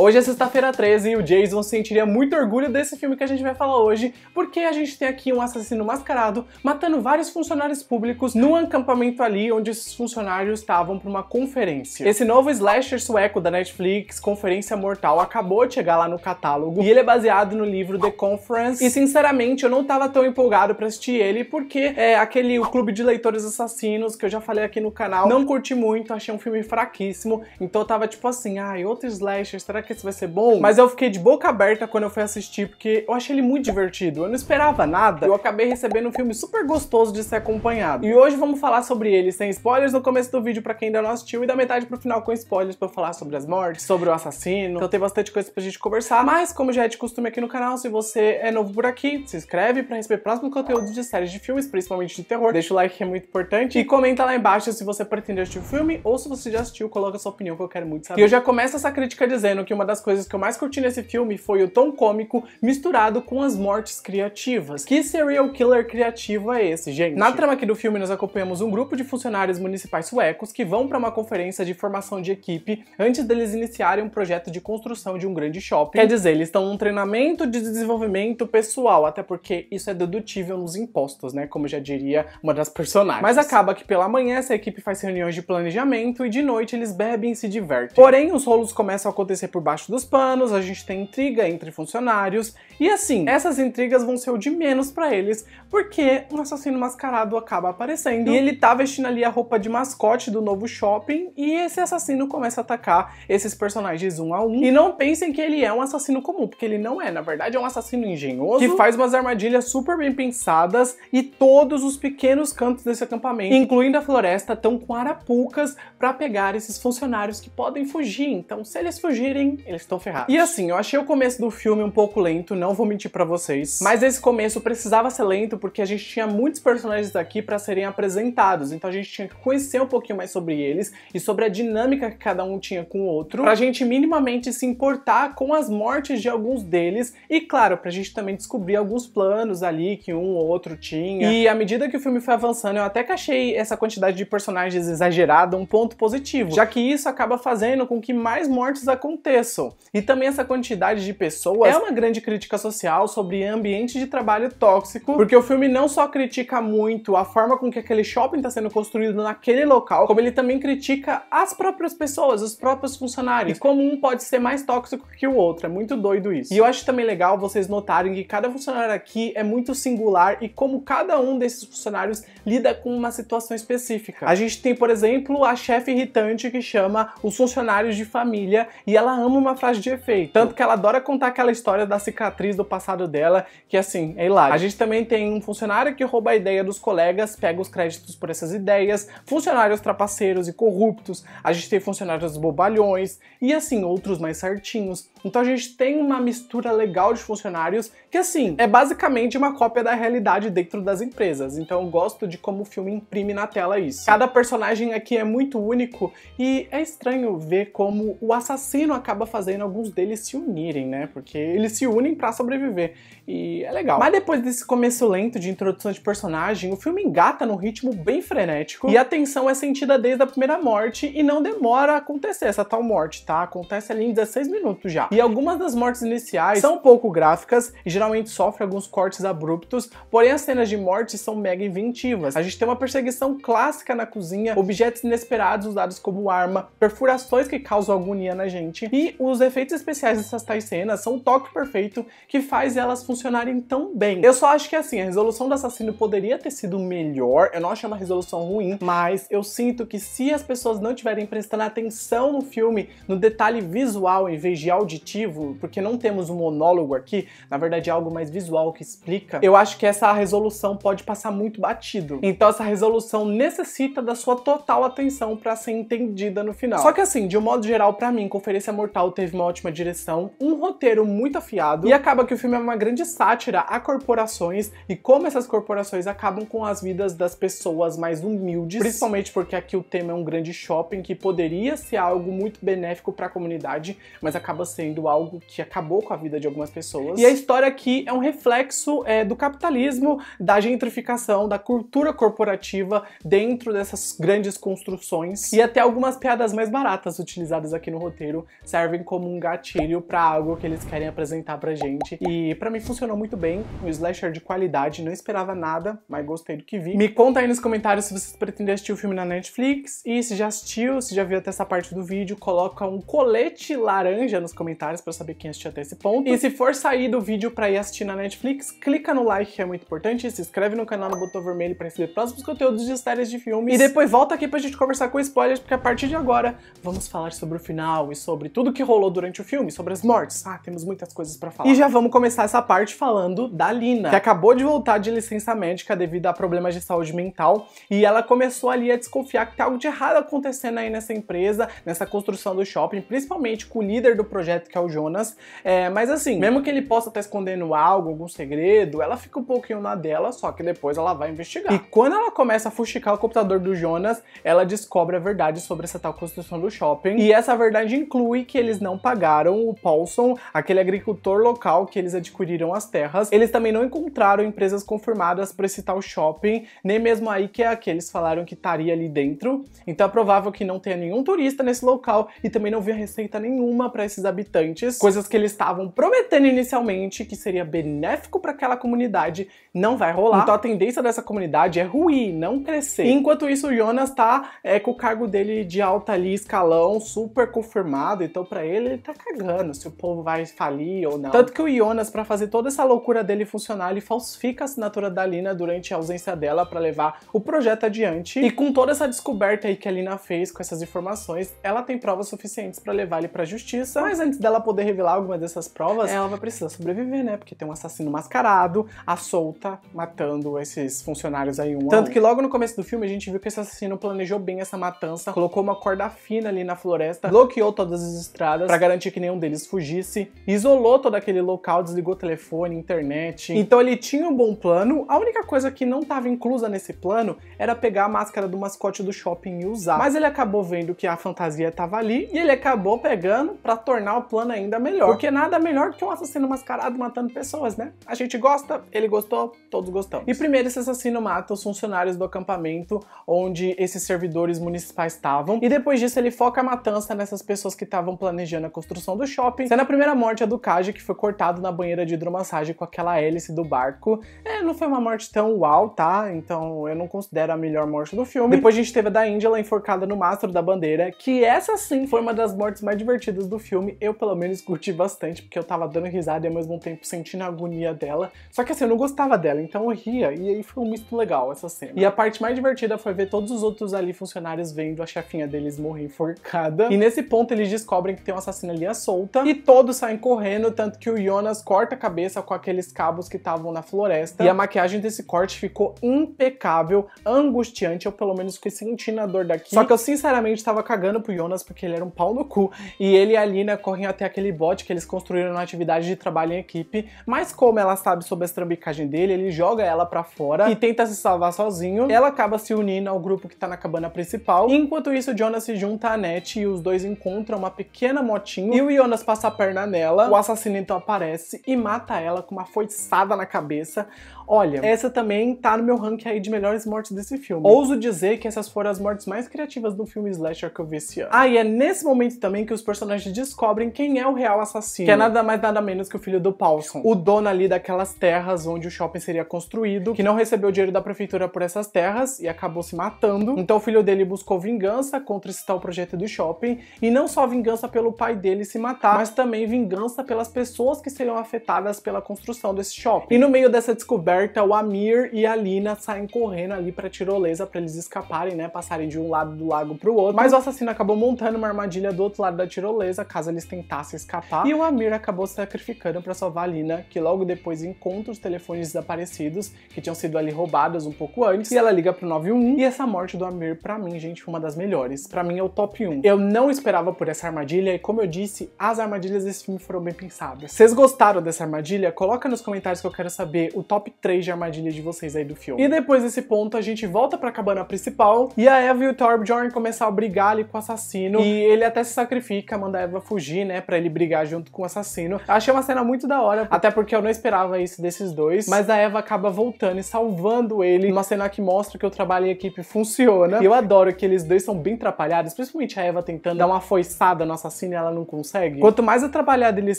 Hoje é sexta-feira 13 e o Jason sentiria muito orgulho desse filme que a gente vai falar hoje, porque a gente tem aqui um assassino mascarado matando vários funcionários públicos num acampamento ali onde esses funcionários estavam para uma conferência. Esse novo slasher sueco da Netflix, Conferência Mortal, acabou de chegar lá no catálogo e ele é baseado no livro The Conference. E sinceramente eu não estava tão empolgado para assistir ele porque é aquele o clube de leitores assassinos que eu já falei aqui no canal. Não curti muito, achei um filme fraquíssimo, então eu tava tipo assim, ai, ah, outro slasher, será que que esse vai ser bom? Mas eu fiquei de boca aberta quando eu fui assistir, porque eu achei ele muito divertido. Eu não esperava nada. Eu acabei recebendo um filme super gostoso de ser acompanhado. E hoje vamos falar sobre ele sem spoilers no começo do vídeo para quem ainda não assistiu e da metade pro final com spoilers para falar sobre as mortes, sobre o assassino. Então tem bastante coisa pra gente conversar. Mas como já é de costume aqui no canal, se você é novo por aqui, se inscreve para receber próximo conteúdo de séries de filmes, principalmente de terror. Deixa o like que é muito importante e comenta lá embaixo se você pretende assistir o filme ou se você já assistiu, coloca sua opinião que eu quero muito saber. E eu já começo essa crítica dizendo que o uma das coisas que eu mais curti nesse filme foi o tom cômico misturado com as mortes criativas. Que serial killer criativo é esse, gente? Na trama aqui do filme, nós acompanhamos um grupo de funcionários municipais suecos que vão para uma conferência de formação de equipe antes deles iniciarem um projeto de construção de um grande shopping. Quer dizer, eles estão num treinamento de desenvolvimento pessoal, até porque isso é dedutível nos impostos, né? Como já diria uma das personagens. Mas acaba que pela manhã essa equipe faz reuniões de planejamento e de noite eles bebem e se divertem. Porém, os rolos começam a acontecer por debaixo dos panos, a gente tem intriga entre funcionários, e assim, essas intrigas vão ser o de menos para eles, porque um assassino mascarado acaba aparecendo, e ele tá vestindo ali a roupa de mascote do novo shopping, e esse assassino começa a atacar esses personagens um a um. E não pensem que ele é um assassino comum, porque ele não é, na verdade é um assassino engenhoso, que faz umas armadilhas super bem pensadas, e todos os pequenos cantos desse acampamento, incluindo a floresta, estão com arapucas para pegar esses funcionários que podem fugir. Então, se eles fugirem, eles estão ferrados. E assim, eu achei o começo do filme um pouco lento, não vou mentir para vocês. Mas esse começo precisava ser lento porque a gente tinha muitos personagens aqui para serem apresentados, então a gente tinha que conhecer um pouquinho mais sobre eles e sobre a dinâmica que cada um tinha com o outro, pra gente minimamente se importar com as mortes de alguns deles e, claro, pra gente também descobrir alguns planos ali que um ou outro tinha. E à medida que o filme foi avançando, eu até que achei essa quantidade de personagens exagerada um ponto positivo, já que isso acaba fazendo com que mais mortes aconteçam e também essa quantidade de pessoas é uma grande crítica social sobre ambiente de trabalho tóxico, porque o filme não só critica muito a forma com que aquele shopping está sendo construído naquele local, como ele também critica as próprias pessoas, os próprios funcionários. E como um pode ser mais tóxico que o outro. É muito doido isso. E eu acho também legal vocês notarem que cada funcionário aqui é muito singular e como cada um desses funcionários lida com uma situação específica. A gente tem, por exemplo, a chefe irritante que chama os funcionários de família e ela ama ama uma frase de efeito. Tanto que ela adora contar aquela história da cicatriz do passado dela, que assim, é hilário. A gente também tem um funcionário que rouba a ideia dos colegas, pega os créditos por essas ideias, funcionários trapaceiros e corruptos, a gente tem funcionários bobalhões e assim, outros mais certinhos. Então a gente tem uma mistura legal de funcionários que assim, é basicamente uma cópia da realidade dentro das empresas. Então eu gosto de como o filme imprime na tela isso. Cada personagem aqui é muito único e é estranho ver como o assassino acaba acaba fazendo alguns deles se unirem, né? Porque eles se unem para sobreviver. E é legal. Mas depois desse começo lento de introdução de personagem, o filme engata num ritmo bem frenético e a tensão é sentida desde a primeira morte e não demora a acontecer essa tal morte, tá? Acontece ali em 16 minutos já. E algumas das mortes iniciais são pouco gráficas e geralmente sofrem alguns cortes abruptos, porém as cenas de morte são mega inventivas. A gente tem uma perseguição clássica na cozinha, objetos inesperados usados como arma, perfurações que causam agonia na gente e os efeitos especiais dessas tais cenas são o toque perfeito que faz elas funcionarem tão bem. Eu só acho que assim, a resolução do assassino poderia ter sido melhor, eu não acho uma resolução ruim, mas eu sinto que se as pessoas não tiverem prestando atenção no filme, no detalhe visual em vez de auditivo, porque não temos um monólogo aqui, na verdade é algo mais visual que explica, eu acho que essa resolução pode passar muito batido. Então essa resolução necessita da sua total atenção para ser entendida no final. Só que assim, de um modo geral, para mim, Conferência Mortal teve uma ótima direção, um roteiro muito afiado, e acaba que o filme é uma grande sátira a corporações e como essas corporações acabam com as vidas das pessoas mais humildes, principalmente porque aqui o tema é um grande shopping que poderia ser algo muito benéfico para a comunidade, mas acaba sendo algo que acabou com a vida de algumas pessoas. E a história aqui é um reflexo é, do capitalismo, da gentrificação, da cultura corporativa dentro dessas grandes construções e até algumas piadas mais baratas utilizadas aqui no roteiro servem servem como um gatilho para algo que eles querem apresentar pra gente. E para mim funcionou muito bem, um slasher de qualidade, não esperava nada, mas gostei do que vi. Me conta aí nos comentários se vocês pretendem assistir o filme na Netflix e se já assistiu, se já viu até essa parte do vídeo, coloca um colete laranja nos comentários para saber quem assistiu até esse ponto. E se for sair do vídeo para ir assistir na Netflix, clica no like que é muito importante, se inscreve no canal no botão vermelho para receber próximos conteúdos de séries de filmes e depois volta aqui pra gente conversar com spoilers, porque a partir de agora vamos falar sobre o final e sobre tudo que que rolou durante o filme, sobre as mortes. Ah, temos muitas coisas para falar. E já vamos começar essa parte falando da Lina, que acabou de voltar de licença médica devido a problemas de saúde mental e ela começou ali a desconfiar que tem algo de errado acontecendo aí nessa empresa, nessa construção do shopping, principalmente com o líder do projeto, que é o Jonas. É, mas assim, mesmo que ele possa estar escondendo algo, algum segredo, ela fica um pouquinho na dela, só que depois ela vai investigar. E quando ela começa a fuxicar o computador do Jonas, ela descobre a verdade sobre essa tal construção do shopping. E essa verdade inclui que ele eles não pagaram o Paulson, aquele agricultor local que eles adquiriram as terras. Eles também não encontraram empresas confirmadas para esse tal shopping, nem mesmo a IKEA que é eles falaram que estaria ali dentro. Então é provável que não tenha nenhum turista nesse local e também não havia receita nenhuma para esses habitantes. Coisas que eles estavam prometendo inicialmente que seria benéfico para aquela comunidade, não vai rolar. Então a tendência dessa comunidade é ruir, não crescer. E enquanto isso, o Jonas tá é, com o cargo dele de alta ali, escalão, super confirmado. Então para para ele, ele tá cagando se o povo vai falir ou não. Tanto que o Jonas, para fazer toda essa loucura dele funcionar, ele falsifica a assinatura da Lina durante a ausência dela para levar o projeto adiante. E com toda essa descoberta aí que a Lina fez com essas informações, ela tem provas suficientes para levar ele pra justiça. Mas antes dela poder revelar alguma dessas provas, é, ela vai precisar sobreviver, né? Porque tem um assassino mascarado, a solta, matando esses funcionários aí um Tanto um. que logo no começo do filme a gente viu que esse assassino planejou bem essa matança, colocou uma corda fina ali na floresta, bloqueou todas as estradas para garantir que nenhum deles fugisse. Isolou todo aquele local, desligou telefone, internet. Então ele tinha um bom plano. A única coisa que não estava inclusa nesse plano era pegar a máscara do mascote do shopping e usar. Mas ele acabou vendo que a fantasia estava ali e ele acabou pegando para tornar o plano ainda melhor. Porque nada melhor do que um assassino mascarado matando pessoas, né? A gente gosta, ele gostou, todos gostamos. E primeiro esse assassino mata os funcionários do acampamento onde esses servidores municipais estavam. E depois disso ele foca a matança nessas pessoas que estavam planejando planejando a construção do shopping, sendo a primeira morte a é do Kaji, que foi cortado na banheira de hidromassagem com aquela hélice do barco. É, não foi uma morte tão uau, tá? Então eu não considero a melhor morte do filme. Depois a gente teve a da Angela enforcada no mastro da bandeira, que essa sim foi uma das mortes mais divertidas do filme. Eu, pelo menos, curti bastante, porque eu tava dando risada e ao mesmo tempo sentindo a agonia dela. Só que assim, eu não gostava dela, então eu ria, e aí foi um misto legal essa cena. E a parte mais divertida foi ver todos os outros ali funcionários vendo a chefinha deles morrer enforcada. E nesse ponto eles descobrem que tem um assassino ali à é solta. E todos saem correndo, tanto que o Jonas corta a cabeça com aqueles cabos que estavam na floresta. E a maquiagem desse corte ficou impecável, angustiante. Eu pelo menos fiquei sentindo a dor daqui. Só que eu sinceramente tava cagando pro Jonas porque ele era um pau no cu. E ele e a Lina correm até aquele bot que eles construíram na atividade de trabalho em equipe. Mas como ela sabe sobre a estrambicagem dele, ele joga ela pra fora e tenta se salvar sozinho. Ela acaba se unindo ao grupo que tá na cabana principal. E, enquanto isso, Jonas se junta a Net e os dois encontram uma pequena pequena motinho e o Jonas passa a perna nela. O assassino então aparece e mata ela com uma foiçada na cabeça. Olha, essa também tá no meu ranking aí de melhores mortes desse filme. Ouso dizer que essas foram as mortes mais criativas do filme slasher que eu vi esse ano. Ah, e é nesse momento também que os personagens descobrem quem é o real assassino, que é nada mais nada menos que o filho do Paulson, o dono ali daquelas terras onde o shopping seria construído, que não recebeu dinheiro da prefeitura por essas terras e acabou se matando. Então o filho dele buscou vingança contra esse tal projeto do shopping, e não só vingança pelo pai dele se matar, mas também vingança pelas pessoas que seriam afetadas pela construção desse shopping. E no meio dessa descoberta alerta, o Amir e a Lina saem correndo ali pra tirolesa para eles escaparem, né? Passarem de um lado do lago pro outro. Mas o assassino acabou montando uma armadilha do outro lado da tirolesa, caso eles tentassem escapar. E o Amir acabou se sacrificando para salvar a Lina, que logo depois encontra os telefones desaparecidos, que tinham sido ali roubados um pouco antes. E ela liga pro 911. E essa morte do Amir, pra mim, gente, foi uma das melhores. Pra mim é o top 1. Eu não esperava por essa armadilha, e como eu disse, as armadilhas desse filme foram bem pensadas. Vocês gostaram dessa armadilha? Coloca nos comentários que eu quero saber o top 3 três de armadilha de vocês aí do filme. E depois desse ponto, a gente volta pra cabana principal e a Eva e o Thorbjorn começam a brigar ali com o assassino. E ele até se sacrifica, manda a Eva fugir, né? Pra ele brigar junto com o assassino. Eu achei uma cena muito da hora, até porque eu não esperava isso desses dois. Mas a Eva acaba voltando e salvando ele. Uma cena que mostra que o trabalho em equipe funciona. E eu adoro que eles dois são bem atrapalhados, principalmente a Eva tentando dar uma foiçada no assassino e ela não consegue. Quanto mais atrapalhada eles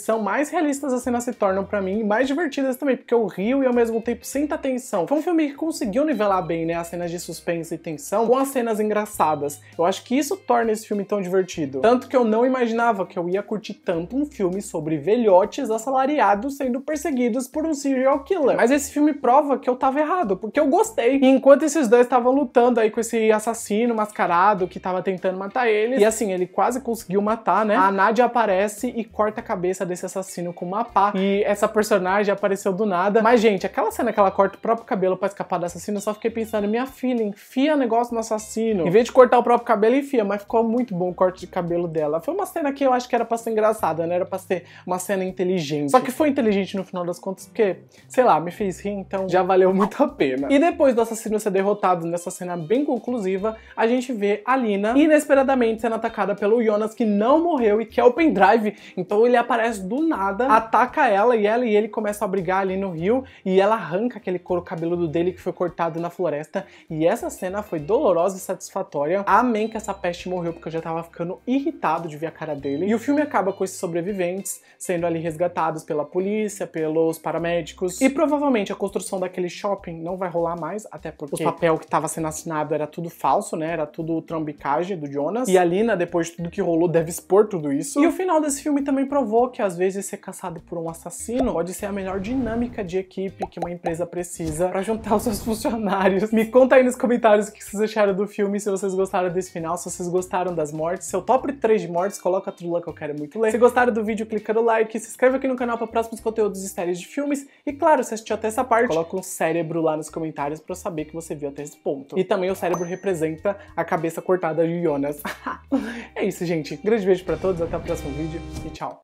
são, mais realistas as cenas se tornam para mim e mais divertidas também, porque eu rio e ao mesmo tempo sinta tensão. Foi um filme que conseguiu nivelar bem, né, as cenas de suspense e tensão com as cenas engraçadas. Eu acho que isso torna esse filme tão divertido. Tanto que eu não imaginava que eu ia curtir tanto um filme sobre velhotes assalariados sendo perseguidos por um serial killer. Mas esse filme prova que eu tava errado, porque eu gostei. E enquanto esses dois estavam lutando aí com esse assassino mascarado que tava tentando matar eles, e assim, ele quase conseguiu matar, né? A Nadia aparece e corta a cabeça desse assassino com uma pá. E essa personagem apareceu do nada. Mas, gente, aquela cena cena que ela corta o próprio cabelo para escapar da assassina, eu só fiquei pensando, minha filha, enfia negócio no assassino. Em vez de cortar o próprio cabelo, enfia, mas ficou muito bom o corte de cabelo dela. Foi uma cena que eu acho que era pra ser engraçada, né? Era pra ser uma cena inteligente. Só que foi inteligente no final das contas, porque, sei lá, me fez rir, então já valeu muito a pena. E depois do assassino ser derrotado nessa cena bem conclusiva, a gente vê a Lina inesperadamente sendo atacada pelo Jonas, que não morreu e que é o pendrive. Então ele aparece do nada, ataca ela e ela e ele começam a brigar ali no rio e ela arranca aquele couro cabeludo dele que foi cortado na floresta. E essa cena foi dolorosa e satisfatória. Amém que essa peste morreu, porque eu já tava ficando irritado de ver a cara dele. E o filme acaba com esses sobreviventes sendo ali resgatados pela polícia, pelos paramédicos. E provavelmente a construção daquele shopping não vai rolar mais, até porque o papel que tava sendo assinado era tudo falso, né? Era tudo trambicagem do Jonas. E a Lina, depois de tudo que rolou, deve expor tudo isso. E o final desse filme também provou que às vezes ser caçado por um assassino pode ser a melhor dinâmica de equipe que uma empresa empresa precisa para juntar os seus funcionários. Me conta aí nos comentários o que vocês acharam do filme, se vocês gostaram desse final, se vocês gostaram das mortes, seu top 3 de mortes, coloca tudo lá que eu quero muito ler. Se gostaram do vídeo, clica no like, se inscreve aqui no canal para próximos conteúdos e séries de filmes e claro, se assistiu até essa parte, coloca um cérebro lá nos comentários para eu saber que você viu até esse ponto. E também o cérebro representa a cabeça cortada de Jonas. é isso, gente. Grande beijo para todos, até o próximo vídeo e tchau.